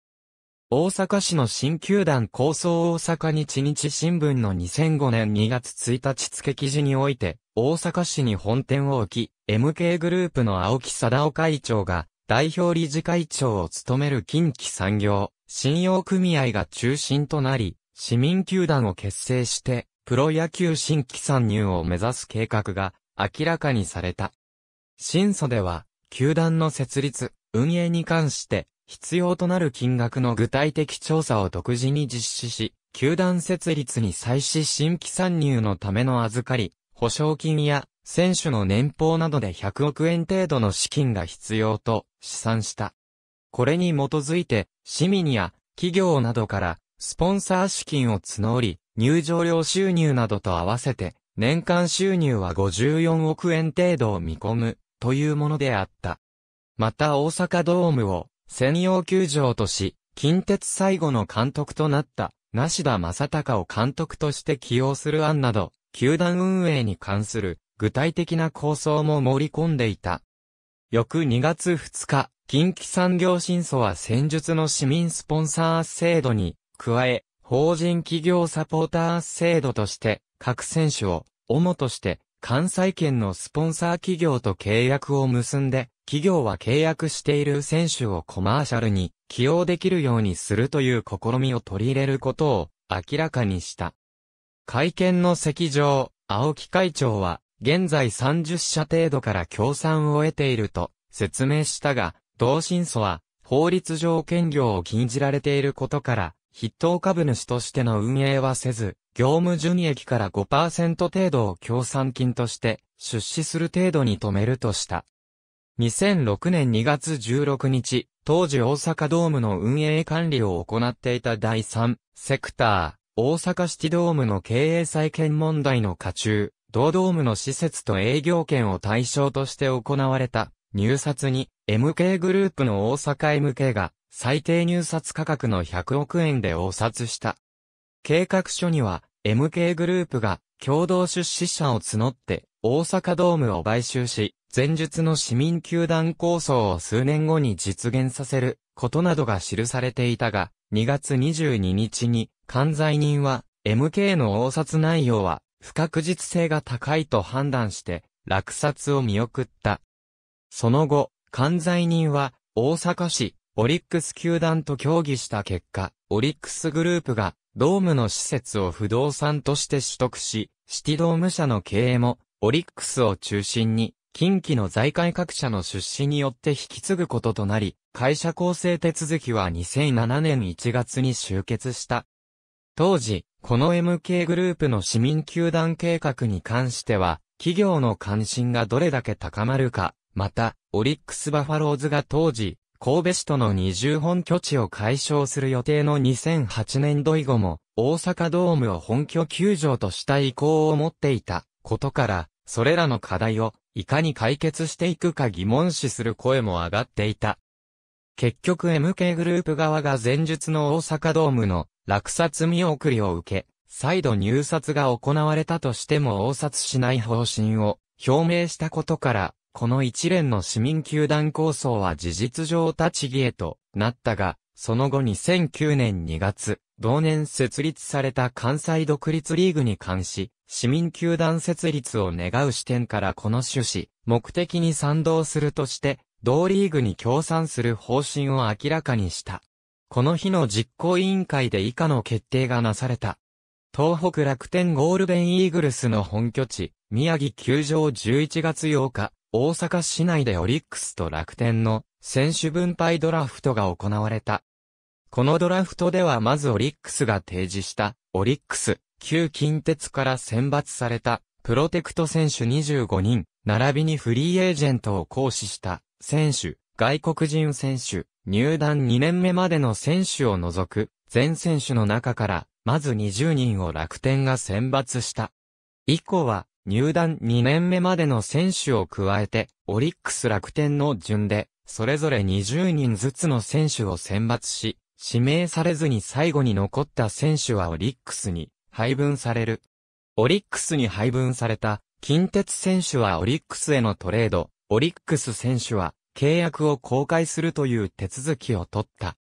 大阪市の新球団構想大阪日日新聞の2005年2月1日付記事において、大阪市に本店を置き、MK グループの青木貞夫会長が、代表理事会長を務める近畿産業、信用組合が中心となり、市民球団を結成して、プロ野球新規参入を目指す計画が明らかにされた。審査では、球団の設立、運営に関して、必要となる金額の具体的調査を独自に実施し、球団設立に際し新規参入のための預かり、保証金や選手の年俸などで100億円程度の資金が必要と試算した。これに基づいて、市民や企業などからスポンサー資金を募り、入場料収入などと合わせて、年間収入は54億円程度を見込む、というものであった。また大阪ドームを専用球場とし、近鉄最後の監督となった、梨田正隆を監督として起用する案など、球団運営に関する具体的な構想も盛り込んでいた。翌2月2日、近畿産業新素は戦術の市民スポンサー制度に加え、法人企業サポーター制度として、各選手を主として関西圏のスポンサー企業と契約を結んで、企業は契約している選手をコマーシャルに起用できるようにするという試みを取り入れることを明らかにした。会見の席上、青木会長は、現在30社程度から協賛を得ていると説明したが、同心素は法律上兼業を禁じられていることから、筆頭株主としての運営はせず、業務純益から5%程度を協賛金として出資する程度に止めるとした。2006年2月16日、当時大阪ドームの運営管理を行っていた第3セクター、大阪シティドームの経営再建問題の下中、同ドームの施設と営業権を対象として行われた入札に MK グループの大阪 MK が最低入札価格の100億円で応札した。計画書には、MK グループが共同出資者を募って大阪ドームを買収し、前述の市民球団構想を数年後に実現させることなどが記されていたが、2月22日に関西人は MK の応札内容は不確実性が高いと判断して落札を見送った。その後、関西人は大阪市オリックス球団と協議した結果、オリックスグループがドームの施設を不動産として取得し、シティドーム社の経営もオリックスを中心に近畿の財界各社の出資によって引き継ぐこととなり、会社構成手続きは2007年1月に集結した。当時、この MK グループの市民球団計画に関しては、企業の関心がどれだけ高まるか、また、オリックスバファローズが当時、神戸市との二重本拠地を解消する予定の2008年度以後も、大阪ドームを本拠球場とした意向を持っていたことから、それらの課題をいかに解決していくか疑問視する声も上がっていた。結局 MK グループ側が前述の大阪ドームの落札見送りを受け、再度入札が行われたとしても応札しない方針を表明したことから、この一連の市民球団構想は事実上立ち消えとなったが、その後2009年2月、同年設立された関西独立リーグに関し、市民球団設立を願う視点からこの趣旨、目的に賛同するとして、同リーグに協賛する方針を明らかにした。この日の実行委員会で以下の決定がなされた。東北楽天ゴールデンイーグルスの本拠地、宮城球場11月8日、大阪市内でオリックスと楽天の選手分配ドラフトが行われた。このドラフトではまずオリックスが提示したオリックス旧近鉄から選抜されたプロテクト選手25人、並びにフリーエージェントを行使した選手、外国人選手、入団2年目までの選手を除く全選手の中からまず20人を楽天が選抜した。以降は入団2年目までの選手を加えて、オリックス楽天の順で、それぞれ20人ずつの選手を選抜し、指名されずに最後に残った選手はオリックスに配分される。オリックスに配分された近鉄選手はオリックスへのトレード、オリックス選手は契約を公開するという手続きを取った。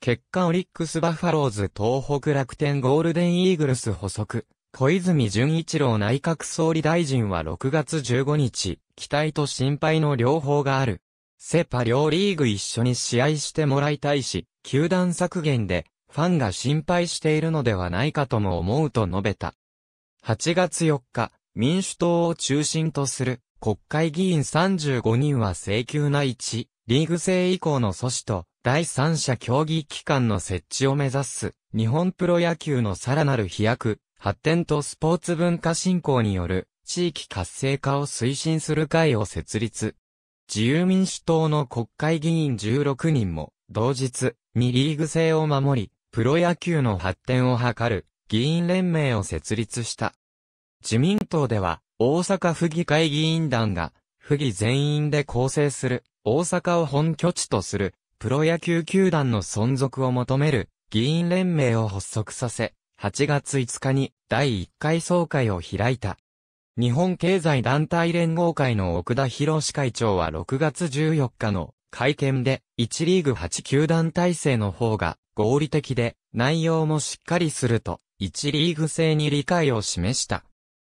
結果オリックスバファローズ東北楽天ゴールデンイーグルス補足、小泉純一郎内閣総理大臣は6月15日、期待と心配の両方がある。セパ両リーグ一緒に試合してもらいたいし、球団削減で、ファンが心配しているのではないかとも思うと述べた。8月4日、民主党を中心とする国会議員35人は請求な1、リーグ制以降の阻止と、第三者協議機関の設置を目指す、日本プロ野球のさらなる飛躍、発展とスポーツ文化振興による地域活性化を推進する会を設立。自由民主党の国会議員16人も、同日にリーグ制を守り、プロ野球の発展を図る議員連盟を設立した。自民党では、大阪府議会議員団が、府議全員で構成する、大阪を本拠地とする、プロ野球球団の存続を求める、議員連盟を発足させ、8月5日に第1回総会を開いた。日本経済団体連合会の奥田博士会長は6月14日の会見で1リーグ8球団体制の方が合理的で内容もしっかりすると1リーグ制に理解を示した。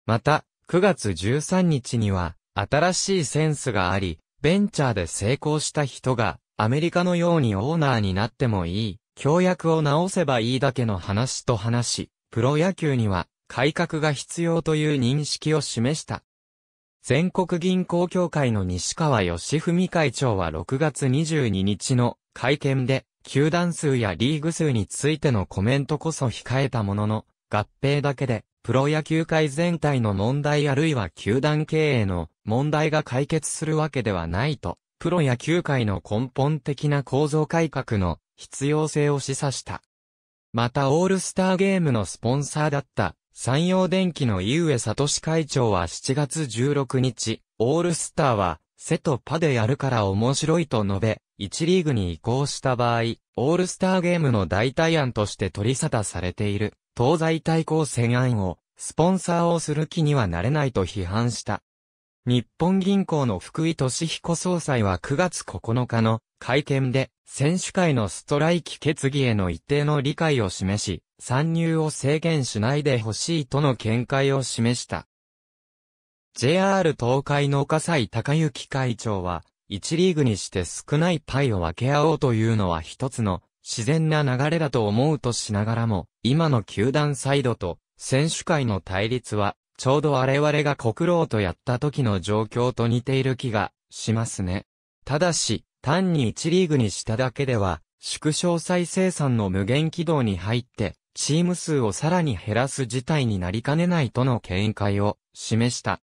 また9月13日には新しいセンスがありベンチャーで成功した人がアメリカのようにオーナーになってもいい教約を直せばいいだけの話と話し、プロ野球には改革が必要という認識を示した。全国銀行協会の西川義文会長は6月22日の会見で、球団数やリーグ数についてのコメントこそ控えたものの、合併だけで、プロ野球界全体の問題あるいは球団経営の問題が解決するわけではないと、プロ野球界の根本的な構造改革の必要性を示唆した。またオールスターゲームのスポンサーだった、山陽電機の井上聡会長は7月16日、オールスターは、セとパでやるから面白いと述べ、1リーグに移行した場合、オールスターゲームの代替案として取り沙汰されている、東西対抗戦案を、スポンサーをする気にはなれないと批判した。日本銀行の福井敏彦総裁は9月9日の会見で、選手会のストライキ決議への一定の理解を示し、参入を制限しないでほしいとの見解を示した。JR 東海の笠井隆之会長は、1リーグにして少ないパイを分け合おうというのは一つの自然な流れだと思うとしながらも、今の球団サイドと選手会の対立はちょうど我々が国労とやった時の状況と似ている気がしますね。ただし、単に1リーグにしただけでは、縮小再生産の無限軌道に入って、チーム数をさらに減らす事態になりかねないとの見解を示した。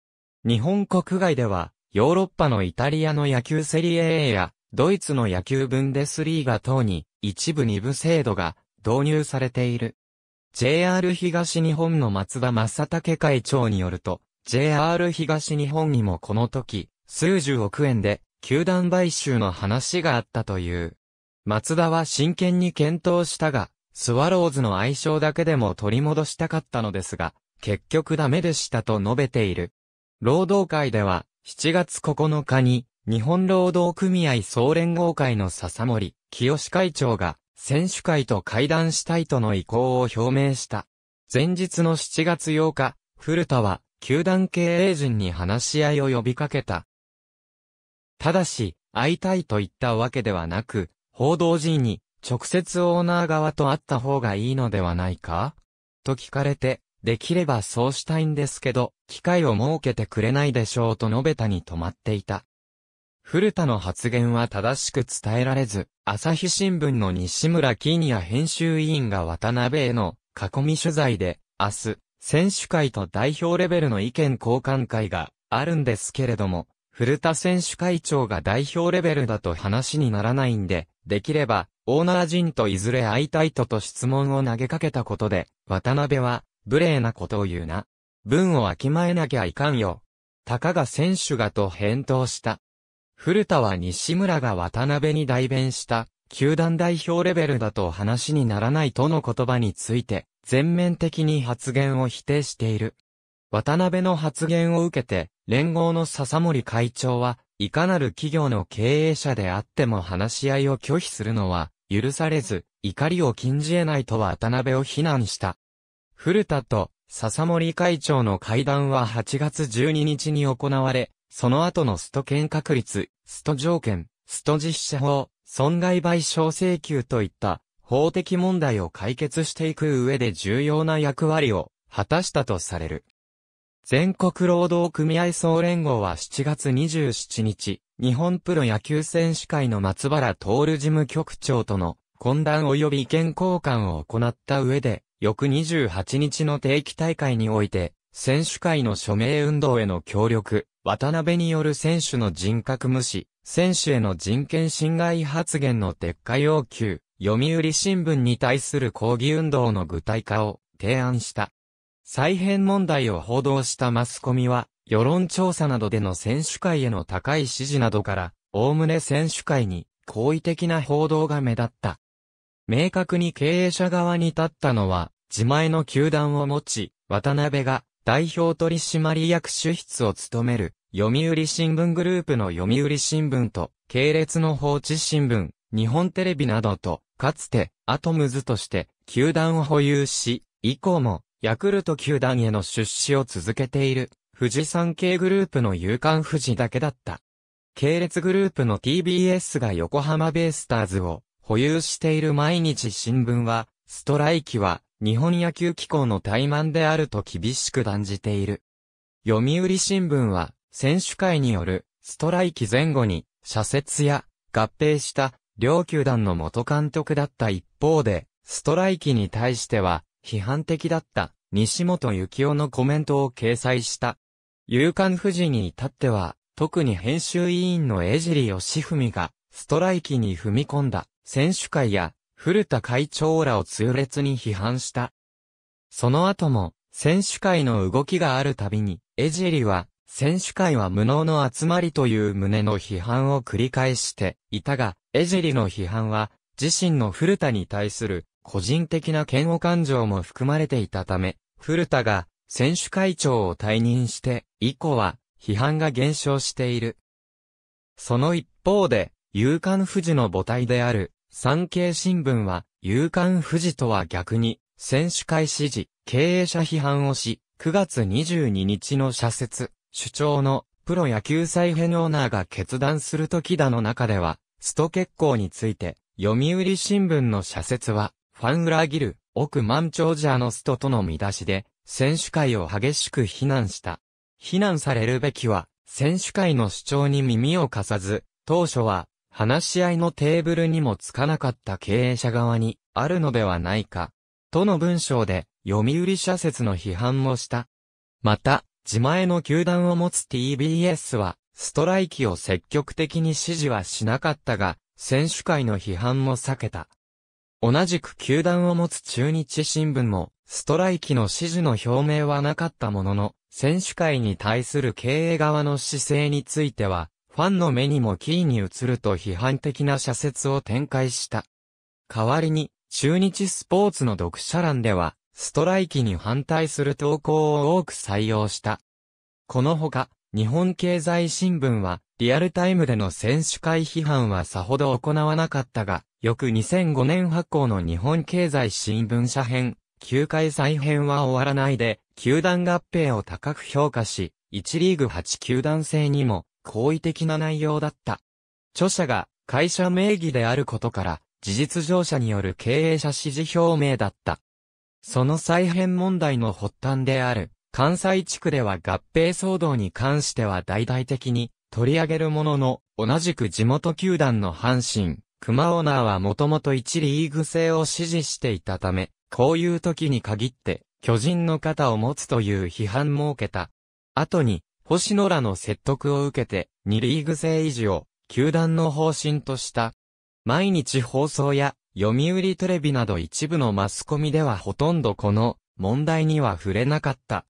日本国外では、ヨーロッパのイタリアの野球セリエ A や、ドイツの野球ブンデスリーガ等に、一部二部制度が導入されている。JR 東日本の松田正武会長によると、JR 東日本にもこの時、数十億円で、球団買収の話があったという。松田は真剣に検討したが、スワローズの愛称だけでも取り戻したかったのですが、結局ダメでしたと述べている。労働会では、7月9日に、日本労働組合総連合会の笹森、清会長が、選手会と会談したいとの意向を表明した。前日の7月8日、古田は、球団経営陣に話し合いを呼びかけた。ただし、会いたいと言ったわけではなく、報道陣に、直接オーナー側と会った方がいいのではないかと聞かれて、できればそうしたいんですけど、機会を設けてくれないでしょうと述べたに止まっていた。古田の発言は正しく伝えられず、朝日新聞の西村金也編集委員が渡辺への囲み取材で、明日、選手会と代表レベルの意見交換会があるんですけれども、古田選手会長が代表レベルだと話にならないんで、できれば、オーナー陣といずれ会いたいとと質問を投げかけたことで、渡辺は、無礼なことを言うな。文をわきまえなきゃいかんよ。たかが選手がと返答した。古田は西村が渡辺に代弁した、球団代表レベルだと話にならないとの言葉について、全面的に発言を否定している。渡辺の発言を受けて、連合の笹森会長は、いかなる企業の経営者であっても話し合いを拒否するのは、許されず、怒りを禁じ得ないと渡辺を非難した。古田と笹森会長の会談は8月12日に行われ、その後のスト権確率、スト条件、スト実施法、損害賠償請求といった法的問題を解決していく上で重要な役割を果たしたとされる。全国労働組合総連合は7月27日、日本プロ野球選手会の松原徹事務局長との懇談及び意見交換を行った上で、翌28日の定期大会において、選手会の署名運動への協力、渡辺による選手の人格無視、選手への人権侵害発言の撤回要求、読売新聞に対する抗議運動の具体化を提案した。再編問題を報道したマスコミは、世論調査などでの選手会への高い支持などから、おおむね選手会に好意的な報道が目立った。明確に経営者側に立ったのは、自前の球団を持ち、渡辺が代表取締役主筆を務める、読売新聞グループの読売新聞と、系列の放置新聞、日本テレビなどと、かつて、アトムズとして、球団を保有し、以降も、ヤクルト球団への出資を続けている、富士山系グループの夕刊富士だけだった。系列グループの TBS が横浜ベイスターズを保有している毎日新聞は、ストライキは日本野球機構の怠慢であると厳しく断じている。読売新聞は、選手会によるストライキ前後に、社説や合併した両球団の元監督だった一方で、ストライキに対しては批判的だった西本幸雄のコメントを掲載した。夕刊富士に至っては、特に編集委員の江尻義文が、ストライキに踏み込んだ選手会や古田会長らを痛烈に批判した。その後も、選手会の動きがあるたびに、江尻は、選手会は無能の集まりという旨の批判を繰り返していたが、江尻の批判は、自身の古田に対する個人的な嫌悪感情も含まれていたため、古田が選手会長を退任して、以降は批判が減少している。その一方で、勇敢富士の母体である産経新聞は、夕刊富士とは逆に、選手会支持、経営者批判をし、9月22日の社説、主張の、プロ野球再編オーナーが決断する時だの中では、スト結構について、読売新聞の社説は、ファン裏切る、億万長者のストとの見出しで、選手会を激しく非難した。非難されるべきは、選手会の主張に耳を貸さず、当初は、話し合いのテーブルにもつかなかった経営者側にあるのではないか、との文章で読売社説の批判もした。また、自前の球団を持つ TBS は、ストライキを積極的に支持はしなかったが、選手会の批判も避けた。同じく球団を持つ中日新聞も、ストライキの支持の表明はなかったものの、選手会に対する経営側の姿勢については、ファンの目にもキーに映ると批判的な社説を展開した。代わりに、中日スポーツの読者欄では、ストライキに反対する投稿を多く採用した。このほか、日本経済新聞は、リアルタイムでの選手会批判はさほど行わなかったが、翌2005年発行の日本経済新聞社編、球界再編は終わらないで、球団合併を高く評価し、1リーグ8球団制にも好意的な内容だった。著者が会社名義であることから、事実上者による経営者支持表明だった。その再編問題の発端である、関西地区では合併騒動に関しては大々的に取り上げるものの、同じく地元球団の阪神、熊オーナーはもともと一リーグ制を支持していたため、こういう時に限って、巨人の肩を持つという批判も受けた。後に、星野らの説得を受けて、2リーグ制維持を、球団の方針とした。毎日放送や、読売テレビなど一部のマスコミではほとんどこの、問題には触れなかった。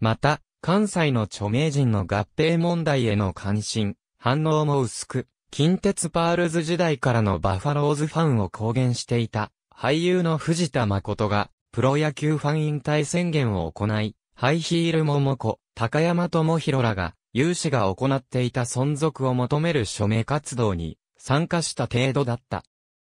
また、関西の著名人の合併問題への関心、反応も薄く、近鉄パールズ時代からのバファローズファンを公言していた、俳優の藤田誠が、プロ野球ファン引退宣言を行い、ハイヒール桃子、高山智弘らが、有志が行っていた存続を求める署名活動に参加した程度だった。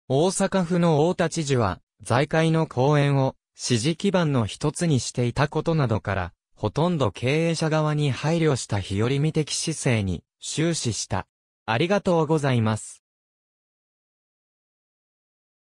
大阪府の大田知事は、財界の講演を支持基盤の一つにしていたことなどから、ほとんど経営者側に配慮した日和見的姿勢に終始した。ありがとうございます。